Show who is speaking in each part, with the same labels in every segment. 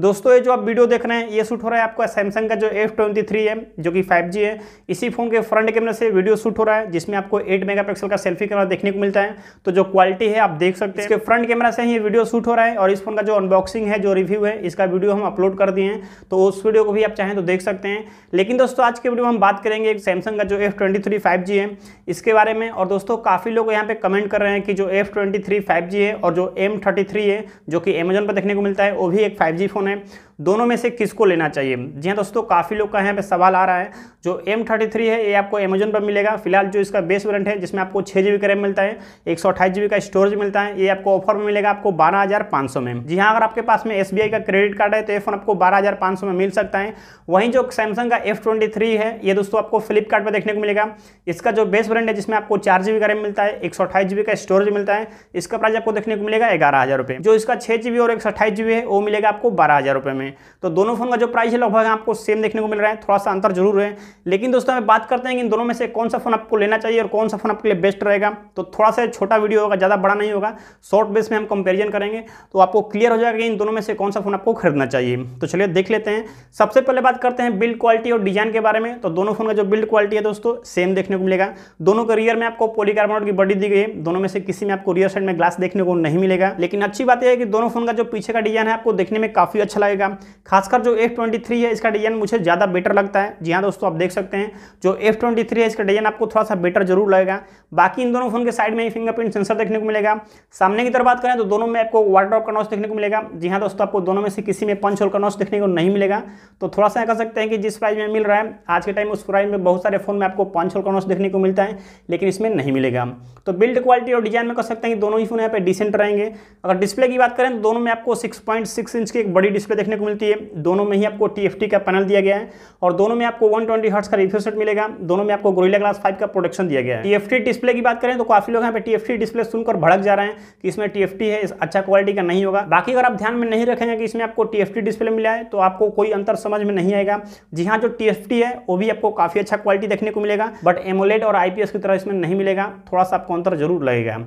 Speaker 1: दोस्तों ये जो आप वीडियो देख रहे हैं ये शूट हो रहा है आपका सैमसंग का जो एफ ट्वेंटी थ्री है जो कि 5G है इसी फ़ोन के फ्रंट कैमरे से वीडियो शूट हो रहा है जिसमें आपको 8 मेगापिक्सल का सेल्फी कैमरा देखने को मिलता है तो जो क्वालिटी है आप देख सकते हैं इसके फ्रंट कैमरा से ही ये वीडियो शूट हो रहा है और इस फोन का जो अनबॉक्सिंग है जो रिव्यू है इसका वीडियो हम अपलोड कर दिए हैं तो उस वीडियो को भी आप चाहें तो देख सकते हैं लेकिन दोस्तों आज के वीडियो में हम बात करेंगे सैमसंग का जो एफ ट्वेंटी थ्री है इसके बारे में और दोस्तों काफ़ी लोग यहाँ पर कमेंट कर रहे हैं कि जो एफ ट्वेंटी है और जो एम है जो कि अमेजोन पर देखने को मिलता है वो भी एक फाइव फोन में दोनों में से किसको लेना चाहिए जी हाँ दोस्तों काफ़ी लोग का यहाँ पे सवाल आ रहा है जो एम थर्टी थ्री है ये आपको अमेजोन पर मिलेगा फिलहाल जो इसका बेस वेरियंट है जिसमें आपको छः जी का रैम मिलता है एक सौ का स्टोरेज मिलता है ये आपको ऑफर में मिलेगा आपको बारह हज़ार पाँच सौ में जी हाँ अगर आपके पास में एस का क्रेडिट कार्ड है तो ये फोन आपको बारह हज़ार पाँच सौ में मिल सकता है वहीं जो सैमसंग का एफ ट्वेंटी थ्री है ये दोस्तों आपको फ्लिपकार्ट पर देखने को मिलेगा इसका जो बेस ब्रांड है जिसमें आपको चार जीबी का रैम मिलता है एक सौ का स्टोरेज मिलता है इसका प्राइस आपको देखने को मिलेगा ग्यारह हज़ार रुपये जो इसका छः जीबी और एक सौ है वो मिलेगा आपको बारह हज़ार रुपये में हैं तो दोनों फ़ोन का जो प्राइस है लगभग आपको सेम देखने को मिल रहा है थोड़ा सा अंतर जरूर है लेकिन दोस्तों हमें बात करते हैं कि इन दोनों में से कौन सा फ़ोन आपको लेना चाहिए और कौन सा फ़ोन आपके लिए बेस्ट रहेगा तो थोड़ा सा छोटा वीडियो होगा ज़्यादा बड़ा नहीं होगा शॉर्ट बेस में हम कंपेरिजन करेंगे तो आपको क्लियर हो जाएगा कि इन दोनों में से कौन सा फ़ोन आपको खरीदना चाहिए तो चलिए देख लेते हैं सबसे पहले बात करते हैं बिल्ड क्वालिटी और डिज़ाइन के बारे में तो दोनों फ़ोन का जो बिल्ड क्वालिटी है दोस्तों सेम देखने को मिलेगा दोनों के रियर में आपको पोलिकार्बोनेट की बडी दी गई है दोनों में से किसी में आपको रियर साइड में ग्लास देखने को नहीं मिलेगा लेकिन अच्छी बात यह है कि दोनों फोन का जो पीछे का डिजाइन है आपको देखने में काफी अच्छा लगेगा खासकर जो एफ ट्वेंटी है इसका डिजाइन मुझे ज़्यादा बेटर लगता है जी हाँ दोस्तों आप देख सकते हैं जो एफ ट्वेंटी है इसका डिजाइन आपको थोड़ा सा बेटर जरूर लगेगा बाकी इन दोनों फोन के साइड में ही फिंगरप्रिंट सेंसर देखने को मिलेगा सामने की तरफ बात करें तो दोनों में आपको वाटर ड्रॉप का देखने को मिलेगा जी हाँ दोस्तों आपको दोनों में से किसी में पंच होल का देखने को नहीं मिलेगा तो थोड़ा सा कह सकते हैं कि जिस प्राइस में मिल रहा है आज के टाइम उस प्राइस में बहुत सारे फोन में आपको पंच होल का देखने को मिलता है लेकिन इसमें नहीं मिलेगा तो बिल्ड क्वालिटी और डिजाइन में कह सकते हैं कि दोनों ही फोन यहाँ पे डिसेंट रहेंगे अगर डिस्प्ले की बात करें तो दोनों में आपको सिक्स इंच की एक बड़ी डिस्प्ले देखने को मिलती है दोनों में ही आपको टीएफटी का पैनल दिया गया है और दोनों में आपको 120 ट्वेंटी का रिफ्यू सेट मिलेगा दोनों में आपको गोरिला ग्लास फाइव का प्रोडक्शन दिया गया है टीएफटी डिस्प्ले की बात करें तो काफी लोग यहाँ पे टीएफटी डिस्प्ले सुनकर भड़क जा रहे हैं कि इसमें टीएफटी है इस अच्छा क्वालिटी का नहीं होगा बाकी अगर आप ध्यान में नहीं रखेंगे कि इसमें आपको टीएफटी डिस्प्ले मिला है तो आपको कोई अंतर समझ में नहीं आएगा जी हाँ जो टीएफटी है वो भी आपको काफी अच्छा क्वालिटी देखने को मिलेगा बट एमोलेट और आईपीएस की तरह इसमें नहीं मिलेगा थोड़ा सा आपको अंतर जरूर लगेगा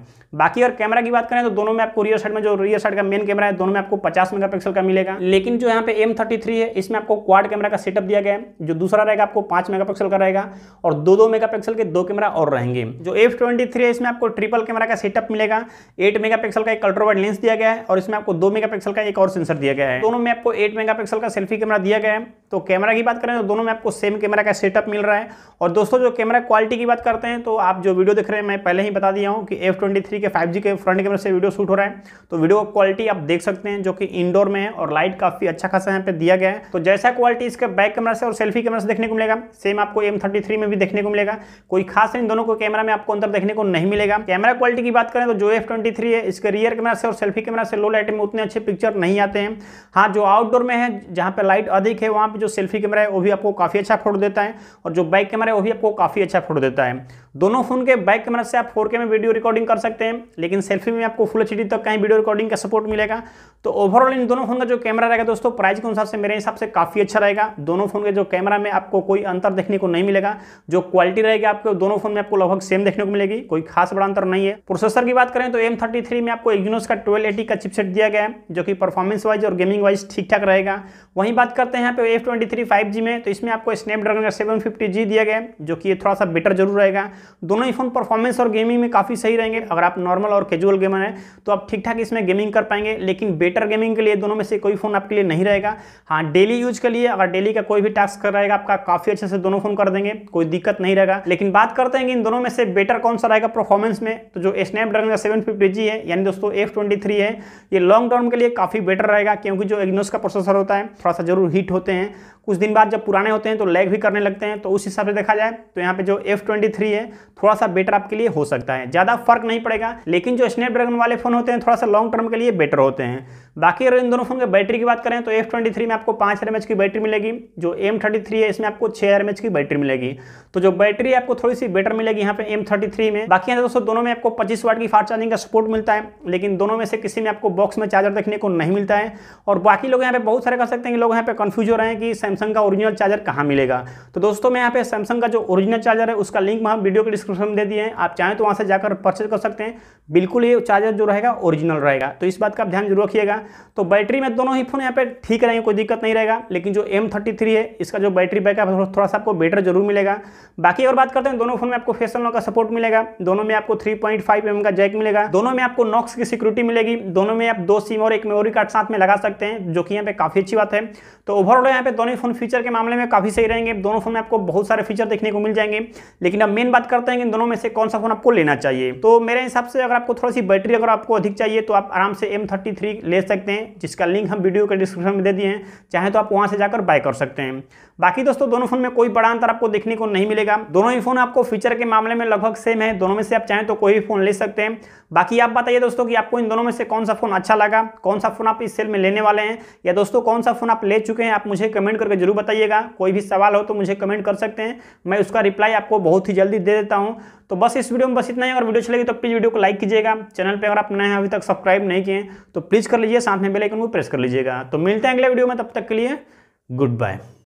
Speaker 1: बाकी अगर कैमरा की बात करें तो दोनों में आपको रियर साइड में जो रियर साइड का मेन कैमरा है दोनों में आपको पचास मेगापिक्सल का मिलेगा लेकिन जो यहाँ पे एम थर्टी थ्री है इसमें आपको क्वाड कैमरा का सेटअप दिया गया है जो दूसरा रहेगा आपको पाँच मेगापिक्सल का रहेगा और दो दो मेगापिक्सल के दो कैमरा और रहेंगे जो एफ ट्वेंटी थ्री है इसमें आपको ट्रिपल कैमरा का सेटअप मिलेगा एट मेगापिक्सल का एक अल्ट्रावाइड लेंस दिया गया है और इसमें आपको दो मेगापिक्सल का एक और सेंसर दिया गया है दोनों में आपको एट मेगापिक्सल का सेल्फी कैमरा दिया गया है तो कैमरा की बात करें तो दोनों में आपको सेम कैमरा का सेटअप मिल रहा है और दोस्तों जो कैमरा क्वालिटी की बात करते हैं तो आप जो वीडियो देख रहे हैं मैं पहले ही बता दिया हूँ कि एफ ट्वेंटी थ्री के फाइव जी के फ्रंट कैमरा से वीडियो शूट हो रहा है तो वीडियो क्वालिटी आप देख सकते हैं जो कि इंडोर में है और लाइट काफ़ी अच्छा खासा यहाँ पे दिया गया है तो जैसा क्वालिटी इसका बैक कैमरा से और सेल्फी कैमरा से देखने को मिलेगा सेम आपको एम थर्टी में भी देखने को मिलेगा कोई खास इन दोनों को कैमरा में आपको अंतर देखने को नहीं मिलेगा कैमरा क्वालिटी की बात करें तो जो एफ है इसके रियर कैमरा से और सेल्फी कैमरा से लो लाइट में उतने अच्छे पिक्चर नहीं आते हैं हाँ जो आउटडोर में है जहाँ पे लाइट अधिक है वहाँ पर जो सेल्फी कैमरा है वो भी आपको काफ़ी अच्छा फोटो देता है और जो बैक कैमरा है वो भी आपको काफ़ी अच्छा फोटो देता है दोनों फोन के बैक कैमरा से आप फोर में वीडियो रिकॉर्डिंग कर सकते हैं लेकिन सेल्फी में आपको फुल एच तक कहीं वीडियो रिकॉर्डिंग का सपोर्ट मिलेगा तो ओवरऑल इन दोनों फोन का जो कैमरा रहेगा तो दोस्तों प्राइस के हिसाब से मेरे हिसाब से काफ़ी अच्छा रहेगा दोनों फोन के जो कैमरा में आपको कोई अंतर देखने को नहीं मिलेगा जो क्वालिटी रहेगी आपको दोनों फोन में आपको लगभग सेम देखने को मिलेगी कोई खास बड़ा अंतर नहीं है प्रोसेसर की बात करें तो एम में आपको एग्जोनस का ट्वेल्व का चिपसेट दिया गया है जो कि परफॉर्मेंस वाइज और गेमिंग वाइज ठीक ठाक रहेगा वहीं बात करते हैं यहाँ पे एफ ट्वेंटी में तो इसमें आपको स्नैपड्रैगन का सेवन दिया गया है जो कि ये थोड़ा सा बेटर जरूर रहेगा दोनों ही फोन परफॉर्मेंस और गेमिंग में काफ़ी सही रहेंगे अगर आप नॉर्मल और कैजुअल गेमर हैं तो आप ठीक ठाक इसमें गेमिंग कर पाएंगे लेकिन बेटर गेमिंग के लिए दोनों में से कोई फोन आपके लिए नहीं रहेगा हाँ डेली यूज के लिए अगर डेली का कोई भी टास्क कर रहेगा आपका काफ़ी अच्छे से दोनों फोन कर देंगे कोई दिक्कत नहीं रहेगा लेकिन बात करते हैं कि इन दोनों में से बेटर कौन सा रहेगा परफॉर्मेंस में तो जो स्नैपड्रैगन का सेवन है यानी दोस्तों एफ है ये लॉन्ग टर्म के लिए काफ़ी बेटर रहेगा क्योंकि जो एग्नोस का प्रोसेसर होता है थोड़ा सा जरूर हीट होते हैं कुछ दिन बाद जब पुराने होते हैं तो लैग भी करने लगते हैं तो उस हिसाब से देखा जाए तो यहाँ पे जो एफ है थोड़ा सा बेटर आपके लिए हो सकता है ज़्यादा फर्क नहीं पड़ेगा लेकिन जो स्नैपड्रैगन वाले फ़ोन होते हैं थोड़ा सा लॉन्ग टर्म के लिए बेटर होते हैं बाकी अगर इन दोनों फोन की बैटरी की बात करें तो एफ में आपको पाँच हज़ार की बैटरी मिलेगी जो एम है इसमें आपको छः हज़ार की बैटरी मिलेगी तो जो बैटरी आपको थोड़ी सी बेटर मिलेगी यहाँ पे एम में बाकी यहाँ दोस्तों दोनों में आपको पच्चीस वाट की फास्ट चार्जिंग का सपोर्ट मिलता है लेकिन दोनों में से किसी में आपको बॉक्स में चार्जर देखने को नहीं मिलता है और बाकी लोग यहाँ पे बहुत सारे कह सकते हैं लोग यहाँ पे कन्फ्यूज हो रहे हैं कि सैमसंग का ओरिजिनल चार्जर कहाँ मिलेगा तो दोस्तों मैं यहाँ पे सैमसंग का जो ओरिजिनल चार्जर है उसका लिंक वहाँ वीडियो के डिस्क्रिप्शन में दे दिए हैं आप चाहें तो वहाँ से जाकर परचेज कर सकते हैं बिल्कुल ये चार्जर जो रहेगा ओरिजिनल रहेगा तो इस बात का ध्यान जरूर रखिएगा तो बैटरी में दोनों ही फोन यहाँ पे ठीक रहेंगे कोई दिक्कत नहीं रहेगा लेकिन जो एम है इसका जो बैटरी बैकअप है थोड़ा सा आपको बेटर जरूर मिलेगा बाकी अगर बात करते हैं दोनों फोन में आपको फेस का सपोर्ट मिलेगा दोनों में आपको थ्री पॉइंट mm का जैक मिलेगा दोनों में आपको नॉक्स की सिक्योरिटी मिलेगी दोनों में आप दो सिम और एक मेमोरी कार्ड साथ में लगा सकते हैं जो कि यहाँ पे काफ़ी अच्छी बात है तो ओवरऑल यहाँ पे दोनों फ़ोन फीचर के मामले में काफ़ी सही रहेंगे दोनों फ़ोन में आपको बहुत सारे फीचर देखने को मिल जाएंगे लेकिन अब मेन बात करते हैं कि दोनों में से कौन सा फ़ोन आपको लेना चाहिए तो मेरे हिसाब से अगर आपको थोड़ी सी बैटरी अगर आपको अधिक चाहिए तो आप आराम से एम ले सकते हैं जिसका लिंक हम वीडियो के डिस्क्रिप्शन में दे दिए हैं चाहे तो आप वहां से जाकर बाय कर सकते हैं बाकी दोस्तों दोनों फ़ोन में कोई बड़ा अंतर आपको देखने को नहीं मिलेगा दोनों ही फ़ोन आपको फीचर के मामले में लगभग सेम है दोनों में से आप चाहें तो कोई भी फ़ोन ले सकते हैं बाकी आप बताइए दोस्तों कि आपको इन दोनों में से कौन सा फ़ोन अच्छा लगा कौन सा फ़ोन आप इस सेल में लेने वाले हैं या दोस्तों कौन सा फ़ोन आप ले चुके हैं आप मुझे कमेंट करके करके जरूर बताइएगा कोई भी सवाल हो तो मुझे कमेंट कर सकते हैं मैं उसका रिप्लाई आपको बहुत ही जल्दी दे देता हूँ तो बस इस वीडियो में बस इतना ही अगर वीडियो चलेगी तो प्लीज़ वीडियो को लाइक कीजिएगा चैनल पर अगर आप नए हैं अभी तक सब्सक्राइब नहीं किए तो प्लीज़ कर लीजिए साथ में बेलाइकन को प्रेस कर लीजिएगा तो मिलते हैं अगले वीडियो में तब तक के लिए गुड बाय